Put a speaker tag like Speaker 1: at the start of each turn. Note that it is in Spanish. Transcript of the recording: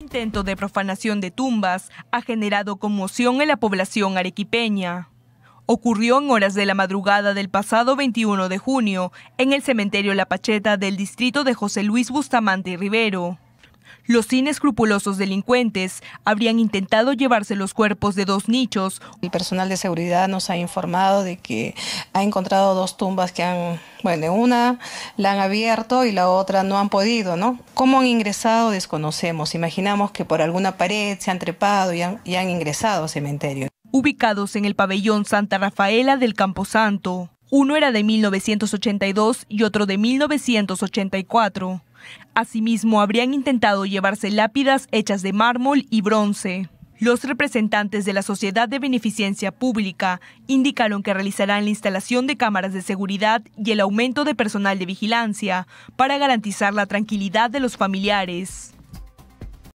Speaker 1: intento de profanación de tumbas ha generado conmoción en la población arequipeña. Ocurrió en horas de la madrugada del pasado 21 de junio en el cementerio La Pacheta del distrito de José Luis Bustamante Rivero. Los inescrupulosos delincuentes habrían intentado llevarse los cuerpos de dos nichos. El
Speaker 2: personal de seguridad nos ha informado de que ha encontrado dos tumbas que han, bueno, una la han abierto y la otra no han podido, ¿no? ¿Cómo han ingresado? Desconocemos. Imaginamos que por alguna pared se han trepado y han, ingresado al cementerio.
Speaker 1: Ubicados en el pabellón Santa Rafaela del Camposanto. Uno era de 1982 y otro de 1984. Asimismo, habrían intentado llevarse lápidas hechas de mármol y bronce. Los representantes de la Sociedad de Beneficencia Pública indicaron que realizarán la instalación de cámaras de seguridad y el aumento de personal de vigilancia para garantizar la tranquilidad de los familiares.